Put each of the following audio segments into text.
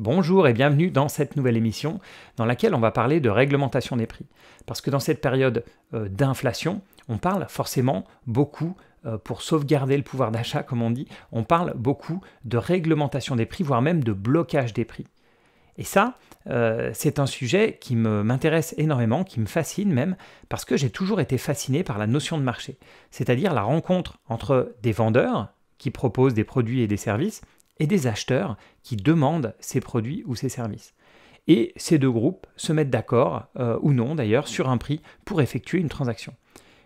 Bonjour et bienvenue dans cette nouvelle émission dans laquelle on va parler de réglementation des prix. Parce que dans cette période euh, d'inflation, on parle forcément beaucoup euh, pour sauvegarder le pouvoir d'achat, comme on dit, on parle beaucoup de réglementation des prix, voire même de blocage des prix. Et ça, euh, c'est un sujet qui m'intéresse énormément, qui me fascine même, parce que j'ai toujours été fasciné par la notion de marché, c'est-à-dire la rencontre entre des vendeurs qui proposent des produits et des services, et des acheteurs qui demandent ces produits ou ces services. Et ces deux groupes se mettent d'accord, euh, ou non d'ailleurs, sur un prix pour effectuer une transaction.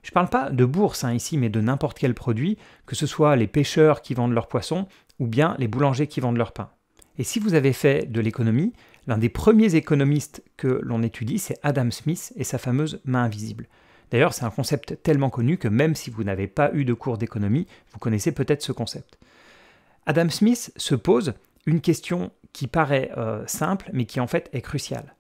Je ne parle pas de bourse hein, ici, mais de n'importe quel produit, que ce soit les pêcheurs qui vendent leurs poissons ou bien les boulangers qui vendent leur pain. Et si vous avez fait de l'économie, l'un des premiers économistes que l'on étudie, c'est Adam Smith et sa fameuse main invisible. D'ailleurs, c'est un concept tellement connu que même si vous n'avez pas eu de cours d'économie, vous connaissez peut-être ce concept. Adam Smith se pose une question qui paraît euh, simple, mais qui en fait est cruciale.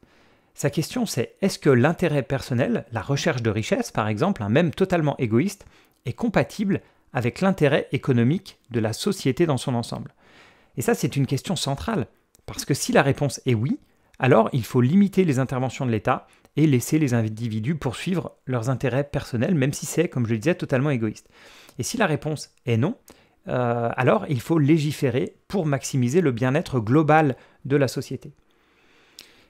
Sa question c'est est-ce que l'intérêt personnel, la recherche de richesse par exemple, un même totalement égoïste, est compatible avec l'intérêt économique de la société dans son ensemble Et ça c'est une question centrale, parce que si la réponse est oui, alors il faut limiter les interventions de l'État et laisser les individus poursuivre leurs intérêts personnels, même si c'est, comme je le disais, totalement égoïste. Et si la réponse est non, euh, alors il faut légiférer pour maximiser le bien-être global de la société.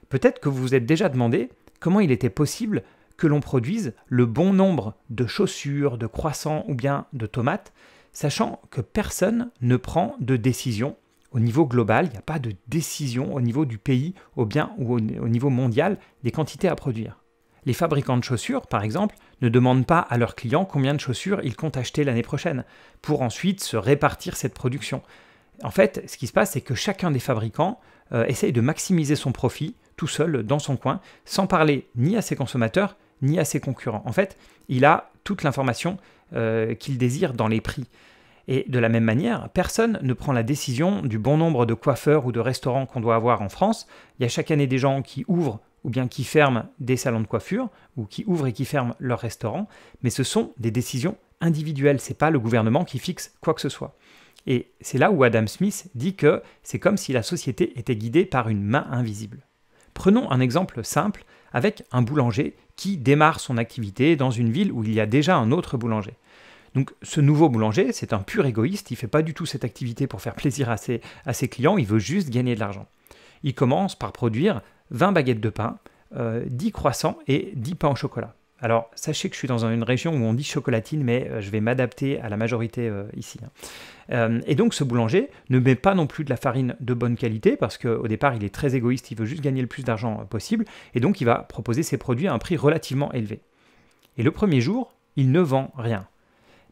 Peut-être que vous vous êtes déjà demandé comment il était possible que l'on produise le bon nombre de chaussures, de croissants ou bien de tomates, sachant que personne ne prend de décision au niveau global, il n'y a pas de décision au niveau du pays, au bien ou au niveau mondial des quantités à produire les fabricants de chaussures, par exemple, ne demandent pas à leurs clients combien de chaussures ils comptent acheter l'année prochaine, pour ensuite se répartir cette production. En fait, ce qui se passe, c'est que chacun des fabricants euh, essaye de maximiser son profit tout seul dans son coin, sans parler ni à ses consommateurs, ni à ses concurrents. En fait, il a toute l'information euh, qu'il désire dans les prix. Et de la même manière, personne ne prend la décision du bon nombre de coiffeurs ou de restaurants qu'on doit avoir en France. Il y a chaque année des gens qui ouvrent ou bien qui ferment des salons de coiffure, ou qui ouvrent et qui ferment leurs restaurants, mais ce sont des décisions individuelles, c'est pas le gouvernement qui fixe quoi que ce soit. Et c'est là où Adam Smith dit que c'est comme si la société était guidée par une main invisible. Prenons un exemple simple avec un boulanger qui démarre son activité dans une ville où il y a déjà un autre boulanger. Donc ce nouveau boulanger, c'est un pur égoïste, il ne fait pas du tout cette activité pour faire plaisir à ses, à ses clients, il veut juste gagner de l'argent. Il commence par produire 20 baguettes de pain, 10 euh, croissants et 10 pains au chocolat. Alors, sachez que je suis dans une région où on dit chocolatine, mais euh, je vais m'adapter à la majorité euh, ici. Hein. et donc, ce boulanger ne met pas non plus de la farine de bonne qualité, parce qu'au départ, il est très égoïste, il veut juste gagner le plus d'argent possible, et donc il va proposer ses produits à un prix relativement élevé. Et le premier jour, il ne vend rien.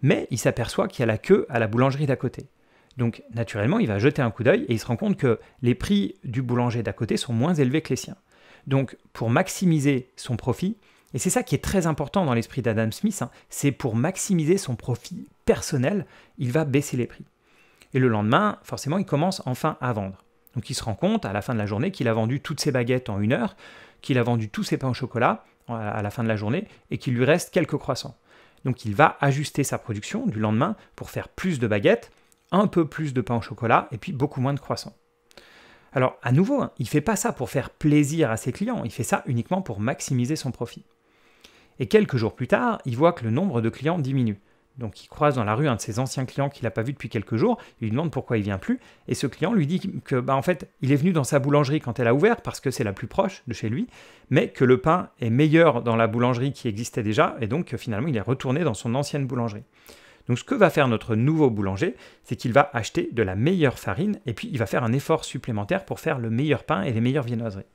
Mais il s'aperçoit qu'il y a la queue à la boulangerie d'à côté. Donc naturellement, il va jeter un coup d'œil et il se rend compte que les prix du boulanger d'à côté sont moins élevés que les siens. Donc pour maximiser son profit, et c'est ça qui est très important dans l'esprit d'Adam Smith, hein, c'est pour maximiser son profit personnel, il va baisser les prix. Et le lendemain, forcément, il commence enfin à vendre. Donc il se rend compte à la fin de la journée qu'il a vendu toutes ses baguettes en une heure, qu'il a vendu tous ses pains au chocolat euh, à la fin de la journée et qu'il lui reste quelques croissants. Donc il va ajuster sa production du lendemain pour faire plus de baguettes un peu plus de pain au chocolat et puis beaucoup moins de croissants. Alors à nouveau, hein, il fait pas ça pour faire plaisir à ses clients, il fait ça uniquement pour maximiser son profit. Et quelques jours plus tard, il voit que le nombre de clients diminue. Donc il croise dans la rue un de ses anciens clients qu'il n'a pas vu depuis quelques jours, il lui demande pourquoi il vient plus, et ce client lui dit que bah, en fait il est venu dans sa boulangerie quand elle a ouvert parce que c'est la plus proche de chez lui, mais que le pain est meilleur dans la boulangerie qui existait déjà, et donc finalement il est retourné dans son ancienne boulangerie. Donc ce que va faire notre nouveau boulanger, c'est qu'il va acheter de la meilleure farine et puis il va faire un effort supplémentaire pour faire le meilleur pain et les meilleures viennoiseries.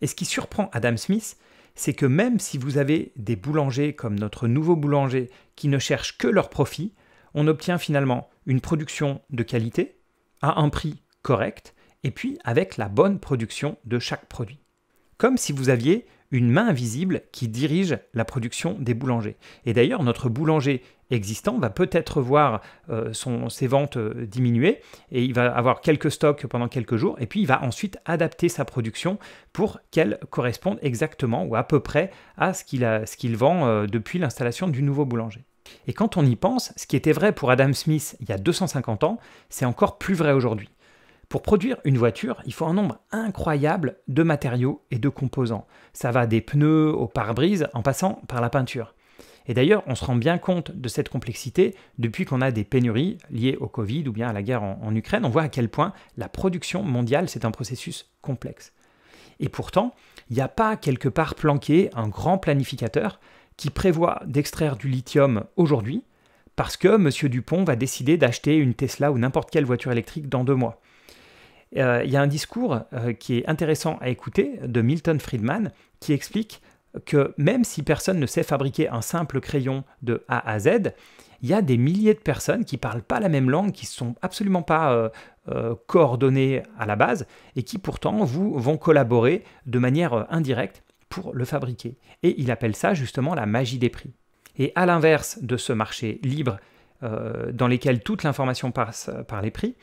Et ce qui surprend Adam Smith, c'est que même si vous avez des boulangers comme notre nouveau boulanger qui ne cherchent que leur profit, on obtient finalement une production de qualité à un prix correct et puis avec la bonne production de chaque produit. Comme si vous aviez une main invisible qui dirige la production des boulangers. Et d'ailleurs, notre boulanger existant va peut-être voir euh, ses ventes euh, diminuer et il va avoir quelques stocks pendant quelques jours et puis il va ensuite adapter sa production pour qu'elle corresponde exactement ou à peu près à ce qu'il vend euh, depuis l'installation du nouveau boulanger. Et quand on y pense, ce qui était vrai pour Adam Smith il y a 250 ans, c'est encore plus vrai aujourd'hui. Pour produire une voiture, il faut un nombre incroyable de matériaux et de composants. Ça va des pneus au pare-brise en passant par la peinture. Et d'ailleurs, on se rend bien compte de cette complexité depuis qu'on a des pénuries liées au Covid ou bien à la guerre en, en Ukraine. On voit à quel point la production mondiale, c'est un processus complexe. Et pourtant, il n'y a pas quelque part planqué un grand planificateur qui prévoit d'extraire du lithium aujourd'hui parce que M. Dupont va décider d'acheter une Tesla ou n'importe quelle voiture électrique dans deux mois. Euh, il y a un discours euh, qui est intéressant à écouter de Milton Friedman qui explique que même si personne ne sait fabriquer un simple crayon de A à Z, il y a des milliers de personnes qui parlent pas la même langue, qui ne sont absolument pas euh, coordonnées à la base, et qui pourtant vous, vont collaborer de manière indirecte pour le fabriquer. Et il appelle ça justement la magie des prix. Et à l'inverse de ce marché libre dans lequel toute l'information passe par les prix,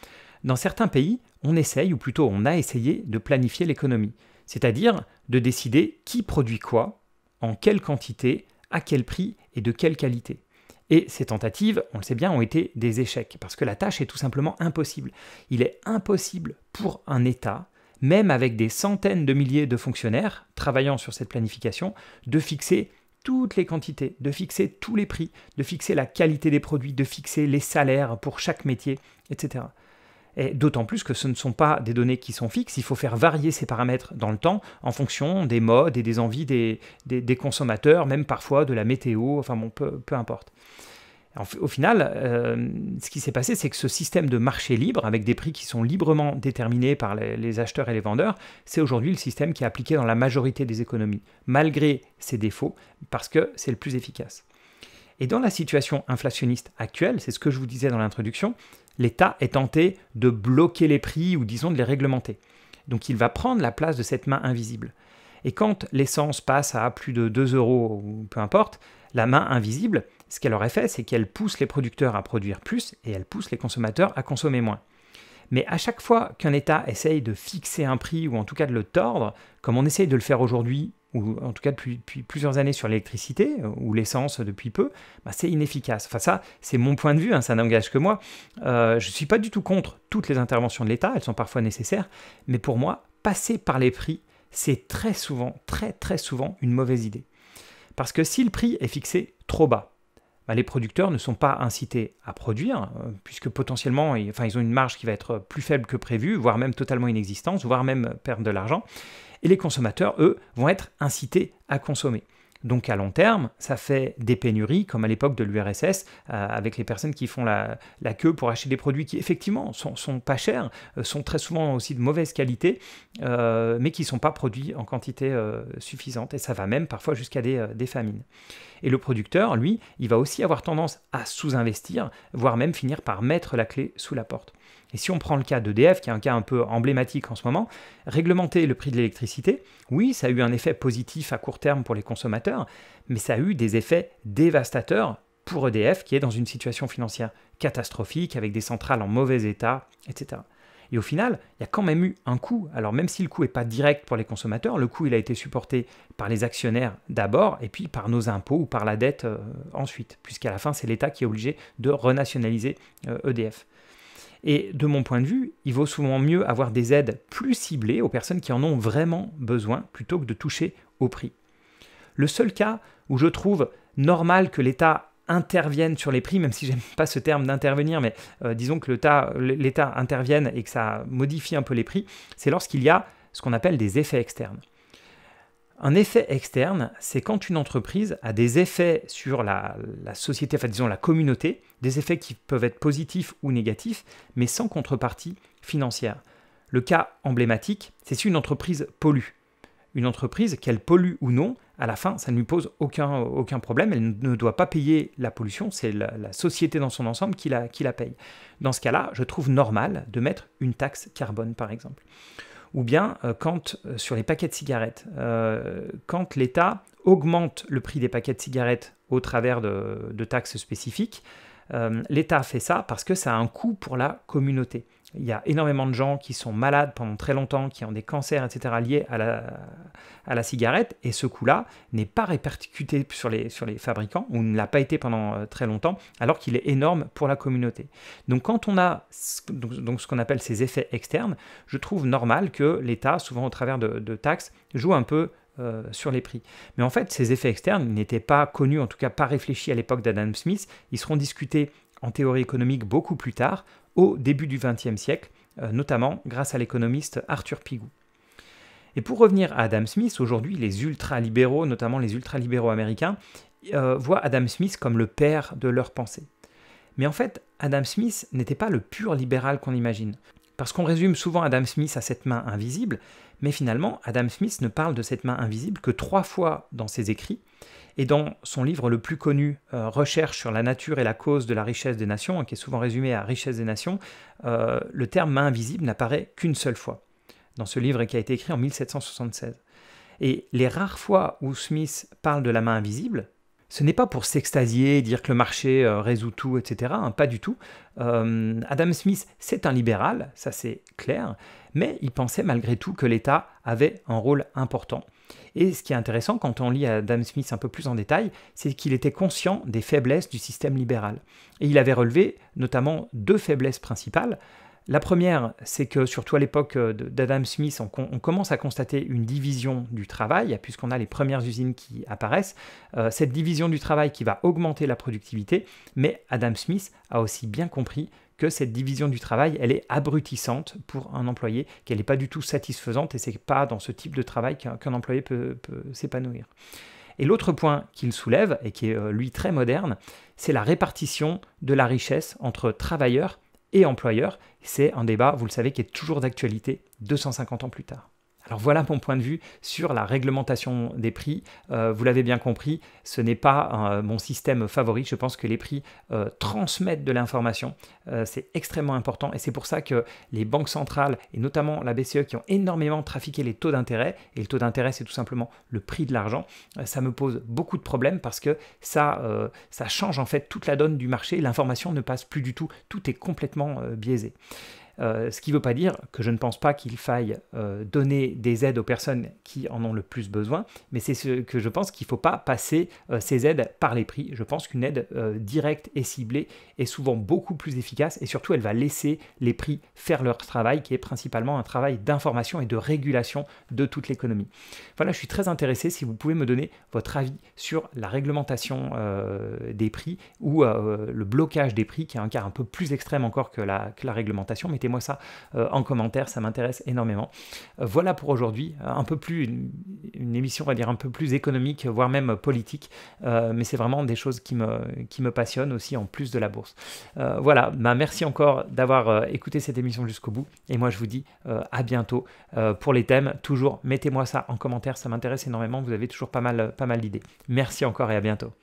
dans certains pays, on essaye, ou plutôt on a essayé, de planifier l'économie, c'est-à-dire de décider qui produit quoi, en quelle quantité, à quel prix et de quelle qualité. Et ces tentatives, on le sait bien, ont été des échecs, parce que la tâche est tout simplement impossible. Il est impossible pour un État, même avec des centaines de milliers de fonctionnaires travaillant sur cette planification, de fixer toutes les quantités, de fixer tous les prix, de fixer la qualité des produits, de fixer les salaires pour chaque métier, etc d'autant plus que ce ne sont pas des données qui sont fixes, il faut faire varier ces paramètres dans le temps en fonction des modes et des envies des, consommateurs, même parfois de la météo, enfin bon, peu, importe. Au final, euh, ce qui s'est passé, c'est que ce système de marché libre, avec des prix qui sont librement déterminés par les acheteurs et les vendeurs, c'est aujourd'hui le système qui est appliqué dans la majorité des économies, malgré ses défauts, parce que c'est le plus efficace. Et dans la situation inflationniste actuelle, c'est ce que je vous disais dans l'introduction, l'État est tenté de bloquer les prix ou disons de les réglementer. Donc il va prendre la place de cette main invisible. Et quand l'essence passe à plus de 2 euros ou peu importe, la main invisible, ce qu'elle aurait fait, c'est qu'elle pousse les producteurs à produire plus et elle pousse les consommateurs à consommer moins. Mais à chaque fois qu'un État essaye de fixer un prix ou en tout cas de le tordre, comme on essaye de le faire aujourd'hui ou en tout cas depuis, plusieurs années sur l'électricité, euh, ou l'essence depuis peu, bah, c'est inefficace. Enfin ça, c'est mon point de vue, hein, ça n'engage que moi. Euh, je ne suis pas du tout contre toutes les interventions de l'État, elles sont parfois nécessaires, mais pour moi, passer par les prix, c'est très souvent, très très souvent une mauvaise idée. Parce que si le prix est fixé trop bas, bah, les producteurs ne sont pas incités à produire, euh, puisque potentiellement, ils, enfin, ils ont une marge qui va être plus faible que prévu, voire même totalement inexistante, voire même euh, perdre de l'argent. Et les consommateurs, eux, vont être incités à consommer. Donc à long terme, ça fait des pénuries, comme à l'époque de l'URSS, euh, avec les personnes qui font la, queue pour acheter des produits qui effectivement sont, sont pas chers, sont très souvent aussi de mauvaise qualité, mais qui ne sont pas produits en quantité suffisante. Et ça va même parfois jusqu'à des, des famines. Et le producteur, lui, il va aussi avoir tendance à sous-investir, voire même finir par mettre la clé sous la porte. Et si on prend le cas d'EDF, qui est un cas un peu emblématique en ce moment, réglementer le prix de l'électricité, oui, ça a eu un effet positif à court terme pour les consommateurs, mais ça a eu des effets dévastateurs pour EDF, qui est dans une situation financière catastrophique, avec des centrales en mauvais état, etc. Et au final, il y a quand même eu un coût. Alors même si le coût n'est pas direct pour les consommateurs, le coût il a été supporté par les actionnaires d'abord et puis par nos impôts ou par la dette euh, ensuite, puisqu'à la fin c'est l'État qui est obligé de renationaliser EDF. Euh, e et de mon point de vue, il vaut souvent mieux avoir des aides plus ciblées aux personnes qui en ont vraiment besoin plutôt que de toucher au prix. Le seul cas où je trouve normal que l'État interviennent sur les prix, même si j'aime pas ce terme d'intervenir, mais euh, disons que l'État intervienne et que ça modifie un peu les prix, c'est lorsqu'il y a ce qu'on appelle des effets externes. Un effet externe, c'est quand une entreprise a des effets sur la, la, société, enfin disons la communauté, des effets qui peuvent être positifs ou négatifs, mais sans contrepartie financière. Le cas emblématique, c'est si une entreprise pollue une entreprise, qu'elle pollue ou non, à la fin, ça ne lui pose aucun, aucun problème. Elle ne doit pas payer la pollution, c'est la, société dans son ensemble qui la, qui la paye. Dans ce cas-là, je trouve normal de mettre une taxe carbone, par exemple. Ou bien euh, quand, euh, sur les paquets de cigarettes, euh, quand l'État augmente le prix des paquets de cigarettes au travers de, de taxes spécifiques, l'État fait ça parce que ça a un coût pour la communauté. Il y a énormément de gens qui sont malades pendant très longtemps, qui ont des cancers, etc., liés à la, à la cigarette, et ce coût-là n'est pas répercuté sur les, sur les fabricants, ou ne l'a pas été pendant euh, très longtemps, alors qu'il est énorme pour la communauté. Donc quand on a donc, ce qu'on appelle ces effets externes, je trouve normal que l'État, souvent au travers de, taxes, joue un peu euh, sur les prix. Mais en fait, ces effets externes n'étaient pas connus, en tout cas pas réfléchis à l'époque d'Adam Smith. Ils seront discutés en théorie économique beaucoup plus tard, au début du XXe siècle, euh, notamment grâce à l'économiste Arthur Pigou. Et pour revenir à Adam Smith, aujourd'hui, les ultralibéraux, notamment les ultralibéraux américains, euh, voient Adam Smith comme le père de leur pensée. Mais en fait, Adam Smith n'était pas le pur libéral qu'on imagine. Parce qu'on résume souvent Adam Smith à cette main invisible, mais finalement, Adam Smith ne parle de cette main invisible que trois fois dans ses écrits, et dans son livre le plus connu, euh, Recherche sur la nature et la cause de la richesse des nations, hein, qui est souvent résumé à Richesse des nations, euh, le terme main invisible n'apparaît qu'une seule fois dans ce livre qui a été écrit en 1776. Et les rares fois où Smith parle de la main invisible, ce n'est pas pour s'extasier, dire que le marché euh, résout tout, etc. Hein, pas du tout. Euh, Adam Smith, c'est un libéral, ça c'est clair, mais il pensait malgré tout que l'État avait un rôle important. Et ce qui est intéressant quand on lit Adam Smith un peu plus en détail, c'est qu'il était conscient des faiblesses du système libéral. Et il avait relevé notamment deux faiblesses principales. La première, c'est que surtout à l'époque euh, d'Adam Smith, on, commence à constater une division du travail, puisqu'on a les premières usines qui apparaissent. Euh, cette division du travail qui va augmenter la productivité, mais Adam Smith a aussi bien compris que cette division du travail, elle est abrutissante pour un employé, qu'elle n'est pas du tout satisfaisante, et c'est pas dans ce type de travail qu'un employé peut, peut s'épanouir. Et l'autre point qu'il soulève, et qui est euh, lui très moderne, c'est la répartition de la richesse entre travailleurs et employeur. C'est un débat, vous le savez, qui est toujours d'actualité 250 ans plus tard. Alors voilà mon point de vue sur la réglementation des prix. Euh, vous l'avez bien compris, ce n'est pas euh, mon système favori. Je pense que les prix euh, transmettent de l'information. c'est extrêmement important et c'est pour ça que les banques centrales et notamment la BCE qui ont énormément trafiqué les taux d'intérêt, et le taux d'intérêt c'est tout simplement le prix de l'argent, ça me pose beaucoup de problèmes parce que ça, ça change en fait toute la donne du marché. L'information ne passe plus du tout. Tout est complètement biaisé. Euh, ce qui ne veut pas dire que je ne pense pas qu'il faille euh, donner des aides aux personnes qui en ont le plus besoin, mais c'est ce que je pense qu'il ne faut pas passer euh, ces aides par les prix. Je pense qu'une aide directe et ciblée est souvent beaucoup plus efficace et surtout elle va laisser les prix faire leur travail qui est principalement un travail d'information et de régulation de toute l'économie. Voilà, je suis très intéressé si vous pouvez me donner votre avis sur la réglementation des prix ou le blocage des prix qui est un cas un peu plus extrême encore que la, réglementation moi ça euh, en commentaire, ça m'intéresse énormément. Euh, voilà pour aujourd'hui, euh, un peu plus une, émission, on va dire, un peu plus économique, voire même politique, mais c'est vraiment des choses qui me, qui me passionnent aussi en plus de la bourse. voilà, bah, merci encore d'avoir écouté cette émission jusqu'au bout, et moi je vous dis à bientôt pour les thèmes, toujours mettez-moi ça en commentaire, ça m'intéresse énormément, vous avez toujours pas mal, pas mal d'idées. Merci encore et à bientôt.